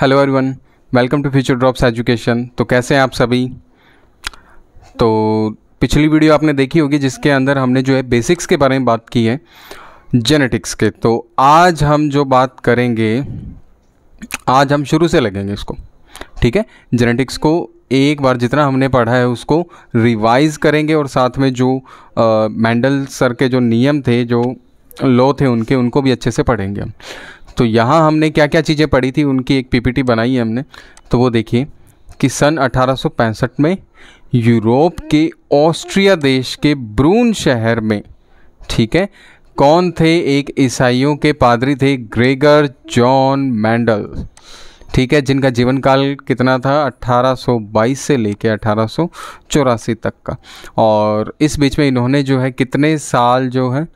hello everyone welcome to Future Drops Education तो कैसे हैं आप सभी तो पिछली वीडियो आपने देखी होगी जिसके अंदर हमने जो है बेसिक्स के बारे में बात की है जेनेटिक्स के तो आज हम जो बात करेंगे आज हम शुरू से लगेंगे इसको ठीक है जेनेटिक्स को एक बार जितना हमने पढ़ा है उसको रिवाइज करेंगे और साथ में जो मैंडल सर के जो नियम थे जो लॉ थे उनके उनको भी अच्छे से पढ़ेंगे हम तो यहाँ हमने क्या क्या चीज़ें पढ़ी थी उनकी एक पीपीटी बनाई है हमने तो वो देखिए कि सन 1865 में यूरोप के ऑस्ट्रिया देश के ब्रून शहर में ठीक है कौन थे एक ईसाइयों के पादरी थे ग्रेगर जॉन मैंडल ठीक है जिनका जीवन काल कितना था 1822 से लेके अठारह तक का और इस बीच में इन्होंने जो है कितने साल जो है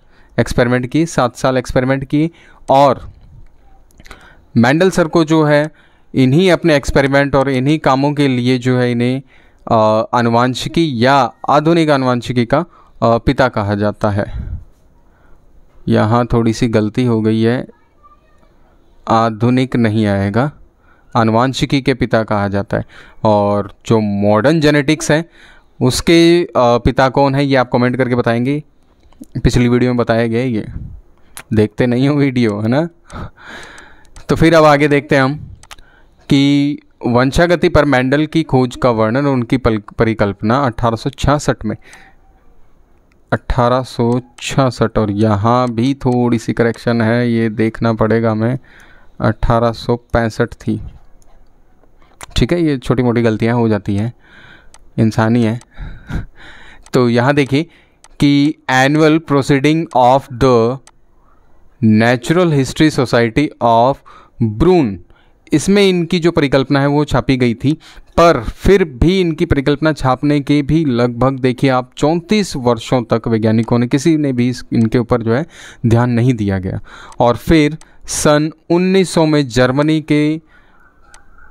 एक्सपेरिमेंट की सात साल एक्सपेरिमेंट की और मैंडल सर को जो है इन्हीं अपने एक्सपेरिमेंट और इन्हीं कामों के लिए जो है इन्हें अनुवांशिकी या आधुनिक अनुवांशिकी का पिता कहा जाता है यहाँ थोड़ी सी गलती हो गई है आधुनिक नहीं आएगा अनुवांशिकी के पिता कहा जाता है और जो मॉडर्न जेनेटिक्स है उसके पिता कौन है ये आप कमेंट करके बताएंगे पिछली वीडियो में बताया गया ये देखते नहीं हो वीडियो है ना तो फिर अब आगे देखते हैं हम कि वंशागति पर मैंडल की खोज का वर्णन उनकी परिकल्पना 1866 में 1866 और यहाँ भी थोड़ी सी करेक्शन है ये देखना पड़ेगा हमें 1865 थी ठीक है ये छोटी मोटी गलतियाँ हो जाती हैं इंसानी है तो यहाँ देखिए कि annual proceeding of the Natural History Society of Brunn इसमें इनकी जो परिकल्पना है वो छापी गई थी पर फिर भी इनकी परिकल्पना छापने के भी लगभग देखिए आप 34 वर्षों तक वैज्ञानिकों ने किसी ने भी इनके ऊपर जो है ध्यान नहीं दिया गया और फिर सन 1900 में जर्मनी के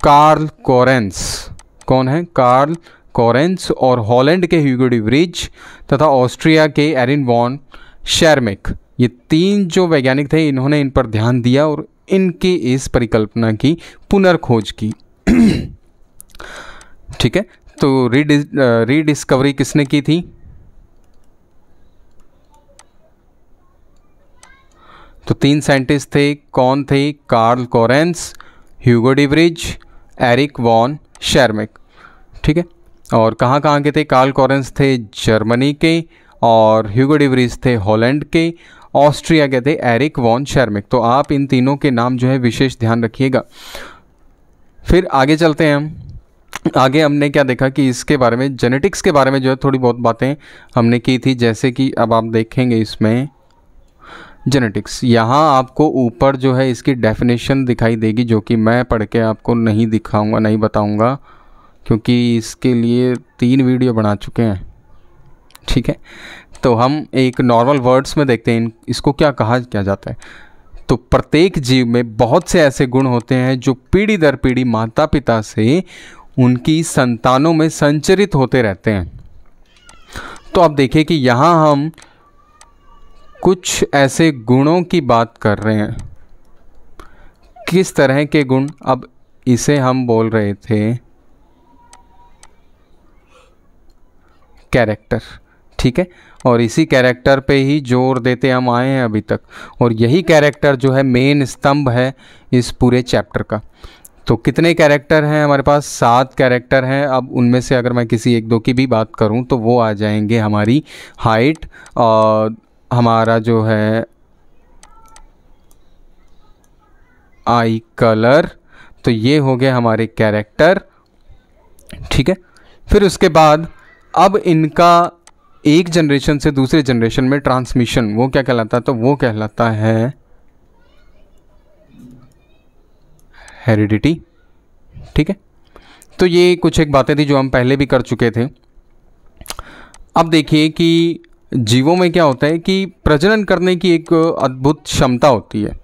कार्ल कोरेंस कौन है कार्ल कोरेंस और हॉलैंड के ह्यूगोडी ब्रिज तथा ऑस्ट्रिया के एरिन वॉन शेरमिक ये तीन जो वैज्ञानिक थे इन्होंने इन पर ध्यान दिया और इनकी इस परिकल्पना की पुनर्खोज की ठीक है तो रीडिस्कवरी रीडिस्कवरी किसने की थी तो तीन साइंटिस्ट थे कौन थे Carl Correns Hugo de Vries Erich von Tschermak ठीक है और कहाँ कहाँ के थे कार्ल कॉरेंस थे जर्मनी के और ह्यूगो डिवरीज थे हॉलैंड के ऑस्ट्रिया के थे एरिक वॉन शर्मिक तो आप इन तीनों के नाम जो है विशेष ध्यान रखिएगा फिर आगे चलते हैं हम आगे हमने क्या देखा कि इसके बारे में जेनेटिक्स के बारे में जो है थोड़ी बहुत बातें हमने की थी जैसे कि अब आप देखेंगे इसमें जेनेटिक्स यहाँ आपको ऊपर जो है इसकी डेफिनेशन दिखाई देगी जो कि मैं पढ़ के आपको नहीं दिखाऊंगा नहीं बताऊंगा क्योंकि इसके लिए तीन वीडियो बना चुके हैं ठीक है तो हम एक नॉर्मल वर्ड्स में देखते हैं इसको क्या कहा क्या जाता है तो प्रत्येक जीव में बहुत से ऐसे गुण होते हैं जो पीढ़ी दर पीढ़ी माता पिता से उनकी संतानों में संचरित होते रहते हैं तो आप देखिए कि यहाँ हम कुछ ऐसे गुणों की बात कर रहे हैं किस तरह के गुण अब इसे हम बोल रहे थे कैरेक्टर ठीक है और इसी कैरेक्टर पे ही जोर देते हम आए हैं अभी तक और यही कैरेक्टर जो है मेन स्तंभ है इस पूरे चैप्टर का तो कितने कैरेक्टर हैं हमारे पास सात कैरेक्टर हैं अब उनमें से अगर मैं किसी एक दो की भी बात करूं तो वो आ जाएंगे हमारी हाइट और हमारा जो है आई कलर तो ये हो गए हमारे कैरेक्टर ठीक है फिर उसके बाद अब इनका एक जनरेशन से दूसरे जनरेशन में ट्रांसमिशन वो क्या कहलाता है तो वो कहलाता है हेरिडिटी ठीक है तो ये कुछ एक बातें थी जो हम पहले भी कर चुके थे अब देखिए कि जीवों में क्या होता है कि प्रजनन करने की एक अद्भुत क्षमता होती है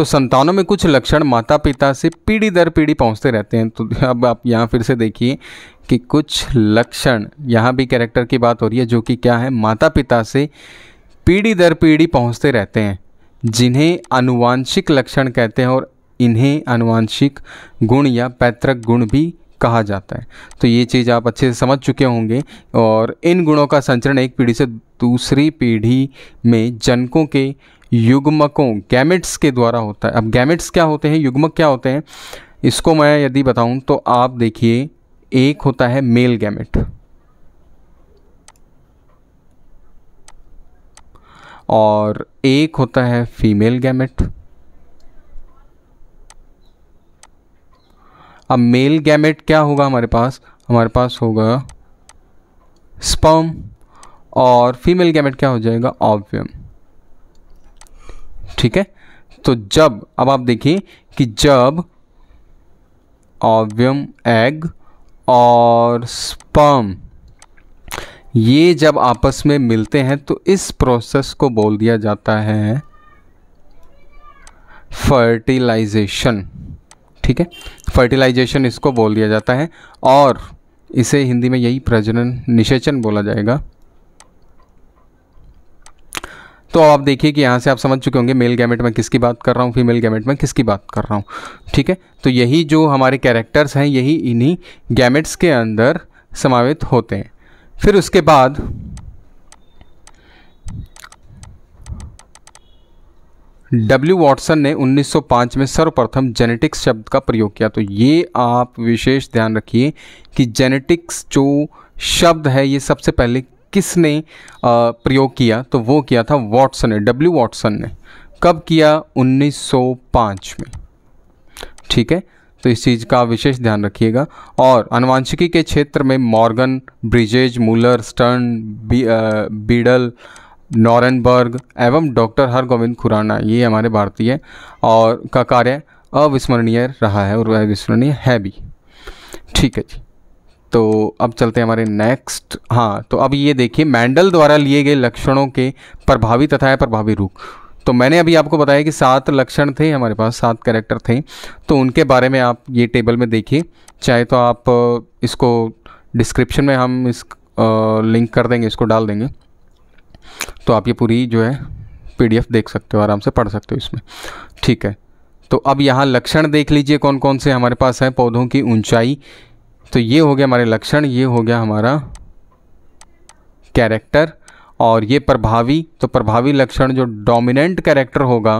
तो संतानों में कुछ लक्षण माता पिता से पीढ़ी दर पीढ़ी पहुंचते रहते हैं तो अब आप यहाँ फिर से देखिए कि कुछ लक्षण यहाँ भी कैरेक्टर की बात हो रही है जो कि क्या है माता पिता से पीढ़ी दर पीढ़ी पहुंचते रहते हैं जिन्हें अनुवांशिक लक्षण कहते हैं और इन्हें अनुवांशिक गुण या पैतृक गुण भी कहा जाता है तो ये चीज़ आप अच्छे से समझ चुके होंगे और इन गुणों का संचरण एक पीढ़ी से दूसरी पीढ़ी में जनकों के युग्मकों गैमेट्स के द्वारा होता है अब गैमेट्स क्या होते हैं युग्मक क्या होते हैं इसको मैं यदि बताऊं तो आप देखिए एक होता है मेल गैमेट और एक होता है फीमेल गैमेट अब मेल गैमेट क्या होगा हमारे पास हमारे पास होगा स्पर्म और फीमेल गैमेट क्या हो जाएगा ऑब्वियम ठीक है तो जब अब आप देखिए कि जब ऑवियम एग और स्पर्म ये जब आपस में मिलते हैं तो इस प्रोसेस को बोल दिया जाता है फर्टिलाइजेशन ठीक है फर्टिलाइजेशन इसको बोल दिया जाता है और इसे हिंदी में यही प्रजनन निषेचन बोला जाएगा तो आप देखिए कि यहाँ से आप समझ चुके होंगे मेल गैमेट में किसकी बात कर रहा हूँ फीमेल गैमेट में किसकी बात कर रहा हूँ ठीक है तो यही जो हमारे कैरेक्टर्स हैं यही इन्हीं गैमेट्स के अंदर समावित होते हैं फिर उसके बाद डब्ल्यू वॉटसन ने 1905 में सर्वप्रथम जेनेटिक्स शब्द का प्रयोग किया तो ये आप विशेष ध्यान रखिए कि जेनेटिक्स जो शब्द है ये सबसे पहले किसने प्रयोग किया तो वो किया था वॉटसन ने डब्ल्यू वॉटसन ने कब किया 1905 में ठीक है तो इस चीज़ का विशेष ध्यान रखिएगा और अनुवांशिकी के क्षेत्र में मॉर्गन ब्रिजेज मूलर स्टर्न बी, आ, बीडल नॉरनबर्ग एवं डॉक्टर हरगोविंद खुराना ये हमारे भारतीय और का कार्य अविस्मरणीय रहा है और अविस्मरणीय है भी ठीक है जी तो अब चलते हैं हमारे नेक्स्ट हाँ तो अब ये देखिए मैंडल द्वारा लिए गए लक्षणों के प्रभावी तथा प्रभावी रूप तो मैंने अभी आपको बताया कि सात लक्षण थे हमारे पास सात कैरेक्टर थे तो उनके बारे में आप ये टेबल में देखिए चाहे तो आप इसको डिस्क्रिप्शन में हम इस लिंक कर देंगे इसको डाल देंगे तो आप ये पूरी जो है पीडीएफ देख सकते हो आराम से पढ़ सकते हो इसमें ठीक है तो अब यहाँ लक्षण देख लीजिए कौन कौन से हमारे पास हैं पौधों की ऊंचाई तो ये हो गया हमारे लक्षण ये हो गया हमारा कैरेक्टर और ये प्रभावी तो प्रभावी लक्षण जो डोमिनेंट कैरेक्टर होगा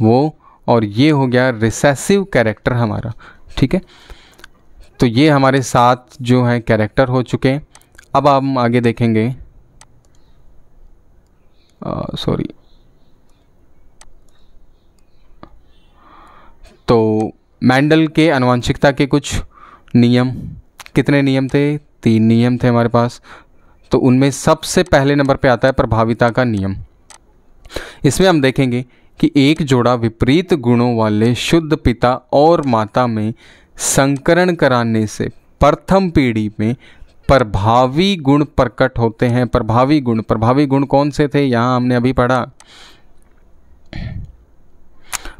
वो और ये हो गया रिसेसिव कैरेक्टर हमारा ठीक है तो ये हमारे साथ जो है कैरेक्टर हो चुके हैं अब हम आगे देखेंगे सॉरी तो मैंडल के अनुवांशिकता के कुछ नियम कितने नियम थे तीन नियम थे हमारे पास तो उनमें सबसे पहले नंबर पे आता है प्रभाविता का नियम इसमें हम देखेंगे कि एक जोड़ा विपरीत गुणों वाले शुद्ध पिता और माता में संकरण कराने से प्रथम पीढ़ी में प्रभावी गुण प्रकट होते हैं प्रभावी गुण प्रभावी गुण कौन से थे यहाँ हमने अभी पढ़ा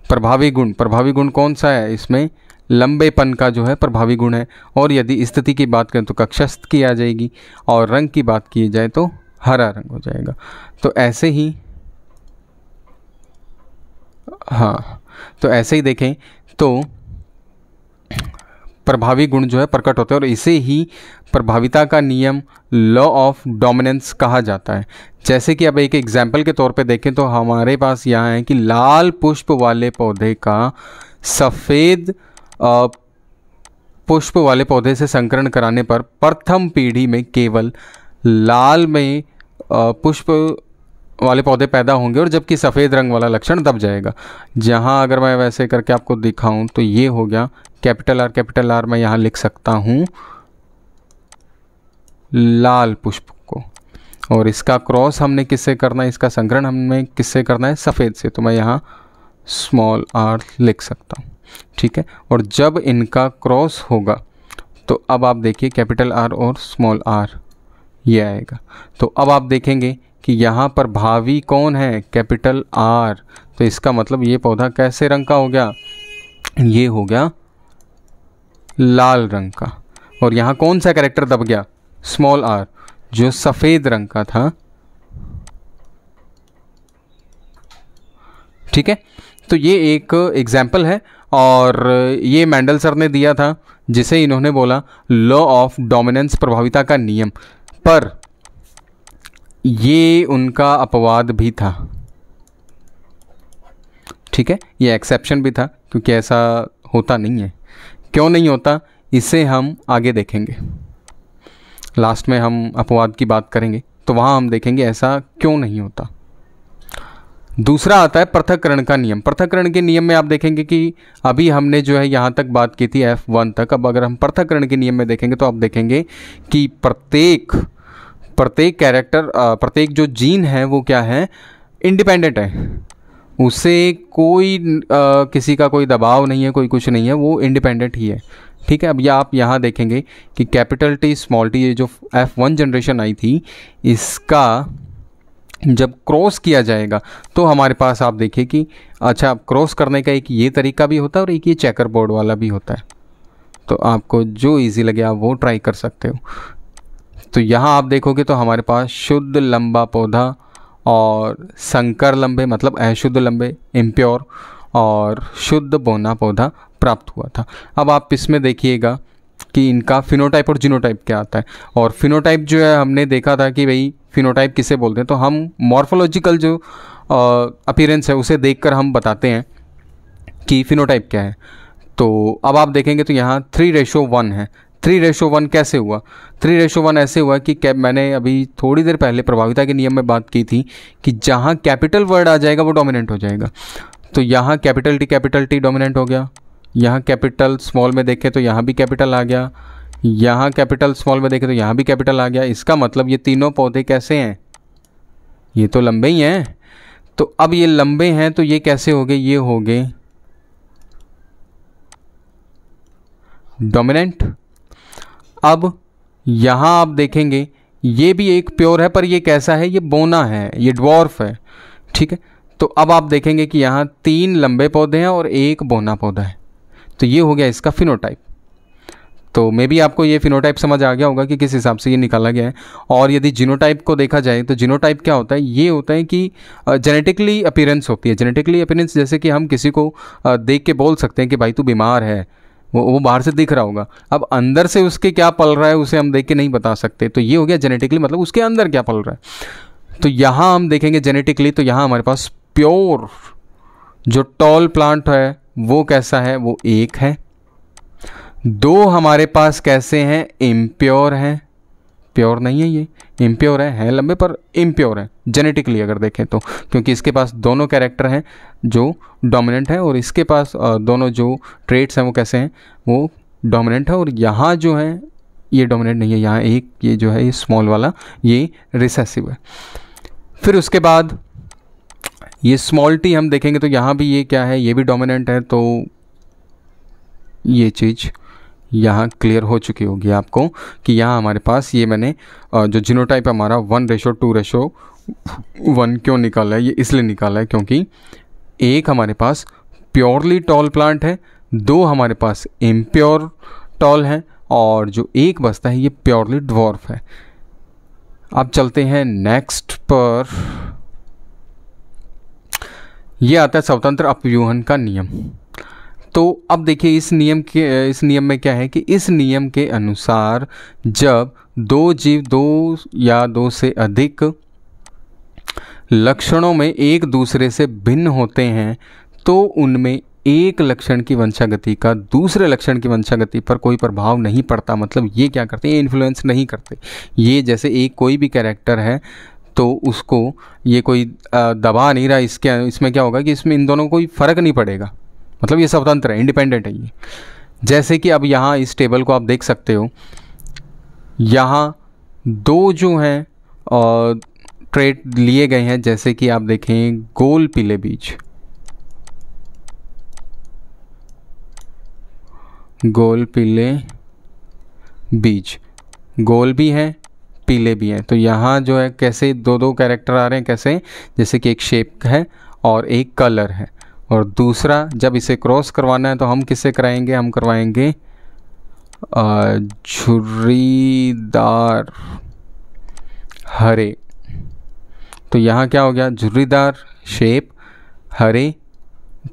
प्रभावी गुण प्रभावी गुण कौन सा है इसमें लंबेपन का जो है प्रभावी गुण है और यदि स्थिति की बात करें तो कक्षस्थ की आ जाएगी और रंग की बात की जाए तो हरा रंग हो जाएगा तो ऐसे ही हाँ तो ऐसे ही देखें तो प्रभावी गुण जो है प्रकट होते हैं और इसे ही प्रभाविता का नियम लॉ ऑफ डोमिनेंस कहा जाता है जैसे कि अब एक एग्जाम्पल के तौर पे देखें तो हमारे पास यहाँ है कि लाल पुष्प वाले पौधे का सफ़ेद पुष्प वाले पौधे से संकरण कराने पर प्रथम पीढ़ी में केवल लाल में पुष्प वाले पौधे पैदा होंगे और जबकि सफ़ेद रंग वाला लक्षण दब जाएगा जहाँ अगर मैं वैसे करके आपको दिखाऊँ तो ये हो गया कैपिटल आर कैपिटल आर मैं यहाँ लिख सकता हूँ लाल पुष्प को और इसका क्रॉस हमने किससे करना है इसका संकरण हमने किससे करना है सफ़ेद से तो मैं यहाँ स्मॉल आर लिख सकता हूँ ठीक है और जब इनका क्रॉस होगा तो अब आप देखिए कैपिटल आर और स्मॉल आर ये आएगा तो अब आप देखेंगे कि यहाँ पर भावी कौन है कैपिटल आर तो इसका मतलब ये पौधा कैसे रंग का हो गया ये हो गया लाल रंग का और यहाँ कौन सा करेक्टर दब गया स्मॉल आर जो सफ़ेद रंग का था ठीक है तो ये एक एग्जाम्पल है और ये मैंडल सर ने दिया था जिसे इन्होंने बोला लॉ ऑफ डोमिनेंस प्रभाविता का नियम पर ये उनका अपवाद भी था ठीक है ये एक्सेप्शन भी था क्योंकि ऐसा होता नहीं है क्यों नहीं होता इसे हम आगे देखेंगे लास्ट में हम अपवाद की बात करेंगे तो वहाँ हम देखेंगे ऐसा क्यों नहीं होता दूसरा आता है पृथककरण का नियम पृथककरण के नियम में आप देखेंगे कि अभी हमने जो है यहाँ तक बात की थी एफ वन तक अब अगर हम पृथककरण के नियम में देखेंगे तो आप देखेंगे कि प्रत्येक प्रत्येक कैरेक्टर प्रत्येक जो जीन है वो क्या है इंडिपेंडेंट है उसे कोई आ, किसी का कोई दबाव नहीं है कोई कुछ नहीं है वो इंडिपेंडेंट ही है ठीक है अब यह आप यहाँ देखेंगे कि कैपिटल टी स्मॉल टी ये जो एफ़ वन जनरेशन आई थी इसका जब क्रॉस किया जाएगा तो हमारे पास आप देखिए कि अच्छा क्रॉस करने का एक ये तरीका भी होता है और एक ये चेकर बोर्ड वाला भी होता है तो आपको जो इजी लगे आप वो ट्राई कर सकते हो तो यहाँ आप देखोगे तो हमारे पास शुद्ध लंबा पौधा और संकर लंबे मतलब अशुद्ध लंबे इम्प्योर और शुद्ध बोना पौधा प्राप्त हुआ था अब आप इसमें देखिएगा कि इनका फिनोटाइप और जीनोटाइप क्या आता है और फिनोटाइप जो है हमने देखा था कि भाई फिनोटाइप किसे बोलते हैं तो हम मॉर्फोलॉजिकल जो अपीरेंस है उसे देख हम बताते हैं कि फिनोटाइप क्या है तो अब आप देखेंगे तो यहाँ थ्री रेशो वन है थ्री रेशो वन कैसे हुआ थ्री रेशो वन ऐसे हुआ कि कैब मैंने अभी थोड़ी देर पहले प्रभाविता के नियम में बात की थी कि जहाँ कैपिटल वर्ड आ जाएगा वो डोमिनेंट हो जाएगा तो यहाँ capital T capital T dominant हो गया यहाँ कैपिटल स्मॉल में देखें तो यहाँ भी कैपिटल आ गया यहाँ कैपिटल स्मॉल में देखें तो यहाँ भी कैपिटल आ गया इसका मतलब ये तीनों पौधे कैसे हैं ये तो लंबे ही हैं तो अब ये लंबे हैं तो ये कैसे हो गए ये हो गए डोमिनेंट अब यहाँ आप देखेंगे ये भी एक प्योर है पर ये कैसा है ये बोना है ये ड्वॉर्फ है ठीक है तो अब आप देखेंगे कि यहाँ तीन लंबे पौधे हैं और एक बोना पौधा है तो ये हो गया इसका फिनोटाइप तो मे भी आपको ये फिनोटाइप समझ आ गया होगा कि किस हिसाब से ये निकाला गया है और यदि जीनोटाइप को देखा जाए तो जीनोटाइप क्या होता है ये होता है कि जेनेटिकली अपीरेंस होती है जेनेटिकली अपीरेंस जैसे कि हम किसी को देख के बोल सकते हैं कि भाई तू बीमार है वो वो बाहर से दिख रहा होगा अब अंदर से उसके क्या पल रहा है उसे हम देख के नहीं बता सकते तो ये हो गया जेनेटिकली मतलब उसके अंदर क्या पल रहा है तो यहाँ हम देखेंगे जेनेटिकली तो यहाँ हमारे पास प्योर जो टॉल प्लांट है वो कैसा है वो एक है दो हमारे पास कैसे हैं इम्प्योर हैं प्योर नहीं है ये इम्प्योर है, है लंबे पर इम्प्योर है जेनेटिकली अगर देखें तो क्योंकि इसके पास दोनों कैरेक्टर हैं जो डोमिनेंट हैं और इसके पास दोनों जो ट्रेड्स हैं वो कैसे हैं वो डोमिनेंट है और यहाँ जो है ये डोमिनेंट नहीं है यहाँ एक ये जो है ये स्मॉल वाला ये रिसेसिव है फिर उसके बाद ये स्मॉल टी हम देखेंगे तो यहाँ भी ये क्या है ये भी डोमिनेंट है तो ये चीज़ यहाँ क्लियर हो चुकी होगी आपको कि यहाँ हमारे पास ये मैंने जो जिनोटाइप हमारा one ratio two ratio one क्यों निकाला है ये इसलिए निकाला है क्योंकि एक हमारे पास प्योरली टॉल प्लांट है दो हमारे पास इम्प्योर टॉल है और जो एक बसता है ये प्योरली ड्वॉर्फ है अब चलते हैं नेक्स्ट पर ये आता है स्वतंत्र अपव्यूहन का नियम तो अब देखिए इस नियम के इस नियम में क्या है कि इस नियम के अनुसार जब दो जीव दो या दो से अधिक लक्षणों में एक दूसरे से भिन्न होते हैं तो उनमें एक लक्षण की वंशागति का दूसरे लक्षण की वंशागति पर कोई प्रभाव नहीं पड़ता मतलब ये क्या करते हैं इन्फ्लुएंस नहीं करते ये जैसे एक कोई भी कैरेक्टर है तो उसको ये कोई दबा नहीं रहा इसके इसमें क्या होगा कि इसमें इन दोनों कोई फ़र्क नहीं पड़ेगा मतलब ये स्वतंत्र है इंडिपेंडेंट है ये जैसे कि अब यहाँ इस टेबल को आप देख सकते हो यहाँ दो जो हैं और ट्रेड लिए गए हैं जैसे कि आप देखें गोल पीले बीज गोल पीले बीज गोल भी हैं पीले भी हैं तो यहाँ जो है कैसे दो दो कैरेक्टर आ रहे हैं कैसे जैसे कि एक शेप है और एक कलर है और दूसरा जब इसे क्रॉस करवाना है तो हम किससे कराएंगे हम करवाएंगे झुर्रीदार हरे तो यहाँ क्या हो गया झुर्रीदार शेप हरे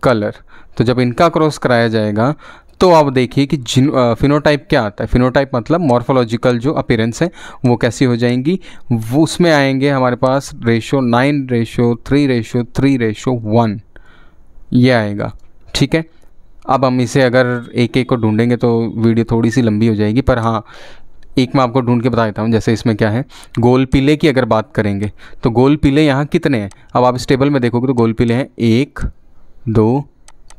कलर तो जब इनका क्रॉस कराया जाएगा तो आप देखिए कि जिन फिनोटाइप क्या आता है फिनोटाइप मतलब मॉर्फोलॉजिकल जो अपेरेंस है वो कैसी हो जाएंगी वो उसमें आएंगे हमारे पास ratio nine ratio three ratio three ratio one ये आएगा ठीक है अब हम इसे अगर एक एक को ढूंढेंगे तो वीडियो थोड़ी सी लंबी हो जाएगी पर हाँ एक मैं आपको ढूंढ के बता देता हूँ जैसे इसमें क्या है गोल पीले की अगर बात करेंगे तो गोल पीले यहाँ कितने हैं अब आप इस टेबल में देखोगे तो गोल पीले हैं एक दो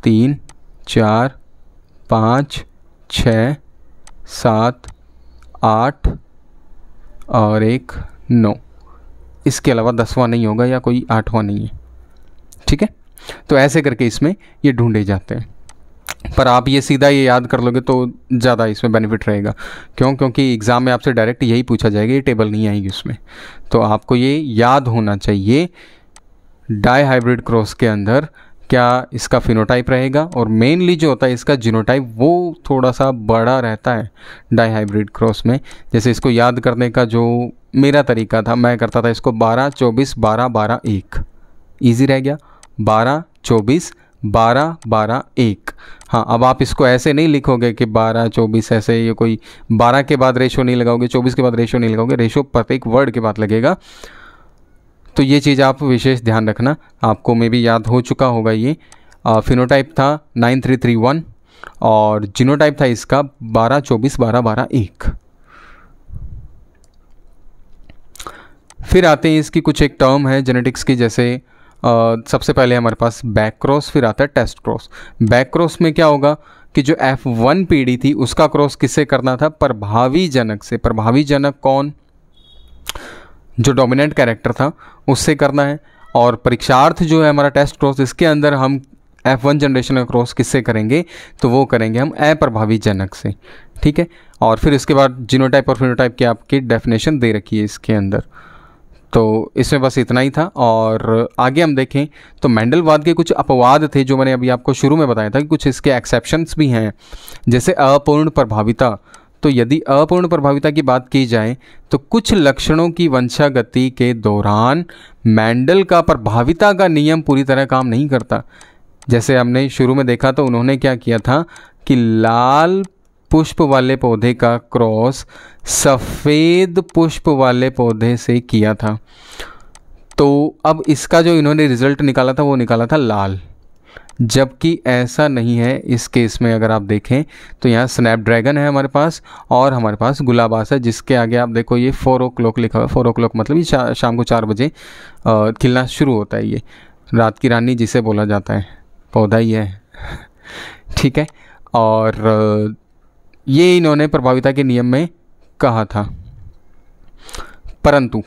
तीन चार पाँच छ सात आठ और एक नौ इसके अलावा दसवां नहीं होगा या कोई आठवां नहीं है ठीक है तो ऐसे करके इसमें ये ढूंढे जाते हैं पर आप ये सीधा ये याद कर लोगे तो ज़्यादा इसमें बेनिफिट रहेगा क्यों क्योंकि एग्ज़ाम में आपसे डायरेक्ट यही पूछा जाएगा ये टेबल नहीं आएगी उसमें तो आपको ये याद होना चाहिए डाई हाइब्रिड क्रॉस के अंदर क्या इसका फिनोटाइप रहेगा और मेनली जो होता है इसका जीनोटाइप वो थोड़ा सा बड़ा रहता है डाई हाइब्रिड क्रॉस में जैसे इसको याद करने का जो मेरा तरीका था मैं करता था इसको बारह चौबीस बारह बारह एक ईजी रह गया बारह चौबीस बारह बारह एक हाँ अब आप इसको ऐसे नहीं लिखोगे कि बारह चौबीस ऐसे ये कोई बारह के बाद रेशो नहीं लगाओगे चौबीस के बाद रेशो नहीं लगाओगे रेशो प्रत्येक वर्ड के बाद लगेगा तो ये चीज़ आप विशेष ध्यान रखना आपको मे बी याद हो चुका होगा ये फिनोटाइप था नाइन थ्री थ्री वन और जिनोटाइप था इसका बारह चौबीस बारह बारह एक फिर आते हैं इसकी कुछ एक टर्म है जेनेटिक्स की जैसे आ, सबसे पहले हमारे पास बैक क्रॉस फिर आता है टेस्ट क्रॉस बैक क्रॉस में क्या होगा कि जो एफ वन पीढ़ी थी उसका क्रॉस किससे करना था प्रभावी जनक से प्रभावी जनक कौन जो डोमिनेंट कैरेक्टर था उससे करना है और परीक्षार्थ जो है हमारा टेस्ट क्रॉस इसके अंदर हम एफ वन जनरेशन का क्रॉस किससे करेंगे तो वो करेंगे हम अप्रभावी जनक से ठीक है और फिर इसके बाद जीनोटाइप और फिनोटाइप की आपकी डेफिनेशन दे रखी है इसके अंदर तो इसमें बस इतना ही था और आगे हम देखें तो मेंडलवाद के कुछ अपवाद थे जो मैंने अभी आपको शुरू में बताया था कि कुछ इसके एक्सेप्शंस भी हैं जैसे अपूर्ण प्रभाविता तो यदि अपूर्ण प्रभाविता की बात की जाए तो कुछ लक्षणों की वंशागति के दौरान मैंडल का प्रभाविता का नियम पूरी तरह काम नहीं करता जैसे हमने शुरू में देखा तो उन्होंने क्या किया था कि लाल पुष्प वाले पौधे का क्रॉस सफ़ेद पुष्प वाले पौधे से किया था तो अब इसका जो इन्होंने रिज़ल्ट निकाला था वो निकाला था लाल जबकि ऐसा नहीं है इस केस में अगर आप देखें तो यहाँ स्नैपड्रैगन है हमारे पास और हमारे पास गुलाबास है जिसके आगे आप देखो ये फ़ोर ओ क्लॉक लिखा हुआ फोर ओ क्लॉक मतलब ये शा, शाम को चार बजे खिलना शुरू होता है ये रात की रानी जिसे बोला जाता है पौधा ही है ठीक है और ये इन्होंने प्रभाविता के नियम में कहा था परंतु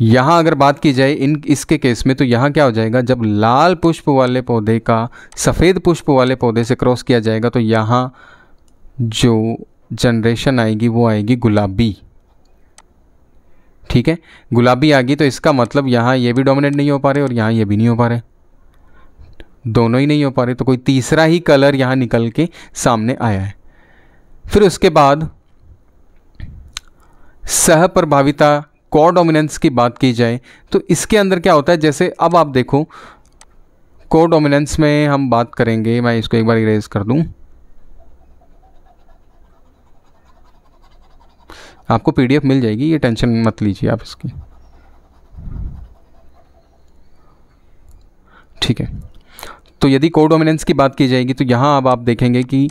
यहाँ अगर बात की जाए इन इसके केस में तो यहाँ क्या हो जाएगा जब लाल पुष्प वाले पौधे का सफ़ेद पुष्प वाले पौधे से क्रॉस किया जाएगा तो यहाँ जो जनरेशन आएगी वो आएगी गुलाबी ठीक है गुलाबी आ गई तो इसका मतलब यहाँ ये भी डोमिनेट नहीं हो पा रहे और यहाँ ये भी नहीं हो पा रहे दोनों ही नहीं हो पा रहे तो कोई तीसरा ही कलर यहाँ निकल के सामने आया है फिर उसके बाद सह प्रभाविता कॉर डोमिनेंस की बात की जाए तो इसके अंदर क्या होता है जैसे अब आप देखो को डोमिनेंस में हम बात करेंगे मैं इसको एक बार इरेज कर दूं आपको पीडीएफ मिल जाएगी ये टेंशन मत लीजिए आप इसकी ठीक है तो यदि को डोमिनेंस की बात की जाएगी तो यहां अब आप देखेंगे कि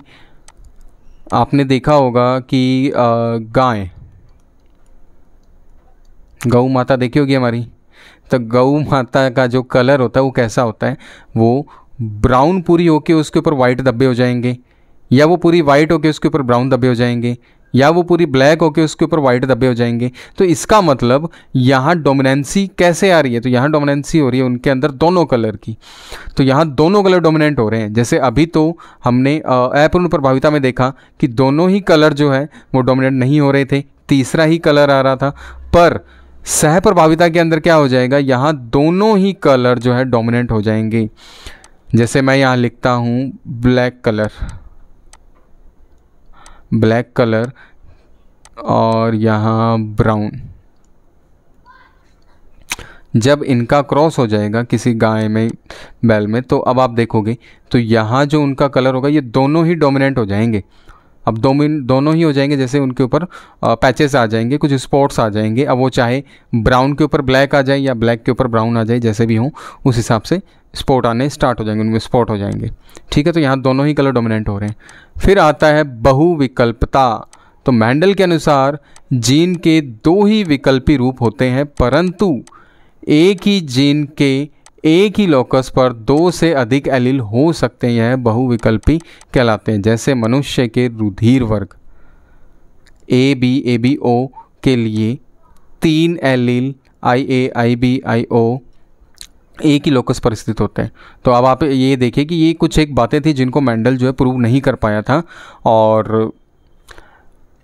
आपने देखा होगा कि गाय गऊ माता देखी होगी हमारी तो गऊ माता का जो कलर होता है वो कैसा होता है वो ब्राउन पूरी होके उसके ऊपर वाइट धब्बे हो जाएंगे या वो पूरी वाइट होके उसके ऊपर ब्राउन धब्बे हो जाएंगे या वो पूरी ब्लैक होके उसके ऊपर वाइट धब्बे हो जाएंगे तो इसका मतलब यहाँ डोमिनेंसी कैसे आ रही है तो यहाँ डोमिनेंसी हो रही है उनके अंदर दोनों कलर की तो यहाँ दोनों कलर डोमिनेंट हो रहे हैं जैसे अभी तो हमने अपूर्ण प्रभाविता में देखा कि दोनों ही कलर जो है वो डोमिनेंट नहीं हो रहे थे तीसरा ही कलर आ रहा था पर सह प्रभाविता के अंदर क्या हो जाएगा यहाँ दोनों ही कलर जो है डोमिनेंट हो जाएंगे जैसे मैं यहाँ लिखता हूँ ब्लैक कलर ब्लैक कलर और यहाँ ब्राउन जब इनका क्रॉस हो जाएगा किसी गाय में बैल में तो अब आप देखोगे तो यहाँ जो उनका कलर होगा ये दोनों ही डोमिनेंट हो जाएंगे अब दो मिन दोनों ही हो जाएंगे जैसे उनके ऊपर पैचेस आ जाएंगे कुछ स्पॉट्स आ जाएंगे अब वो चाहे ब्राउन के ऊपर ब्लैक आ जाए या ब्लैक के ऊपर ब्राउन आ जाए जैसे भी हों उस हिसाब से स्पॉट आने स्टार्ट हो जाएंगे उनमें स्पॉट हो जाएंगे ठीक है तो यहाँ दोनों ही कलर डोमिनेंट हो रहे हैं फिर आता है बहुविकल्पता तो मैंडल के अनुसार जीन के दो ही विकल्पी रूप होते हैं परंतु एक ही जीन के एक ही लोकस पर दो से अधिक एलील हो सकते हैं यह बहुविकल्पी कहलाते हैं जैसे मनुष्य के रुधिर वर्ग A B A B O के लिए तीन allele I A I B I ओ एक ही लोकस पर स्थित होते हैं तो अब आप ये देखिए कि ये कुछ एक बातें थी जिनको मैंडल जो है प्रूव नहीं कर पाया था और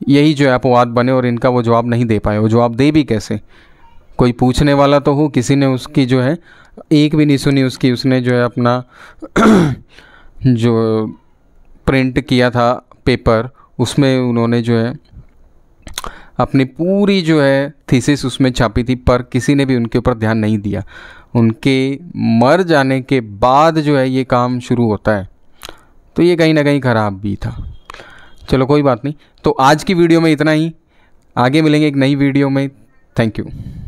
यही जो है अपवाद बने और इनका वो जवाब नहीं दे पाए वो जवाब दे भी कैसे कोई पूछने वाला तो हो किसी ने उसकी जो है एक भी नहीं सुनी उसकी उसने जो है अपना जो प्रिंट किया था पेपर उसमें उन्होंने जो है अपनी पूरी जो है थीसिस उसमें छापी थी पर किसी ने भी उनके ऊपर ध्यान नहीं दिया उनके मर जाने के बाद जो है ये काम शुरू होता है तो ये कहीं ना कहीं ख़राब भी था चलो कोई बात नहीं तो आज की वीडियो में इतना ही आगे मिलेंगे एक नई वीडियो में थैंक यू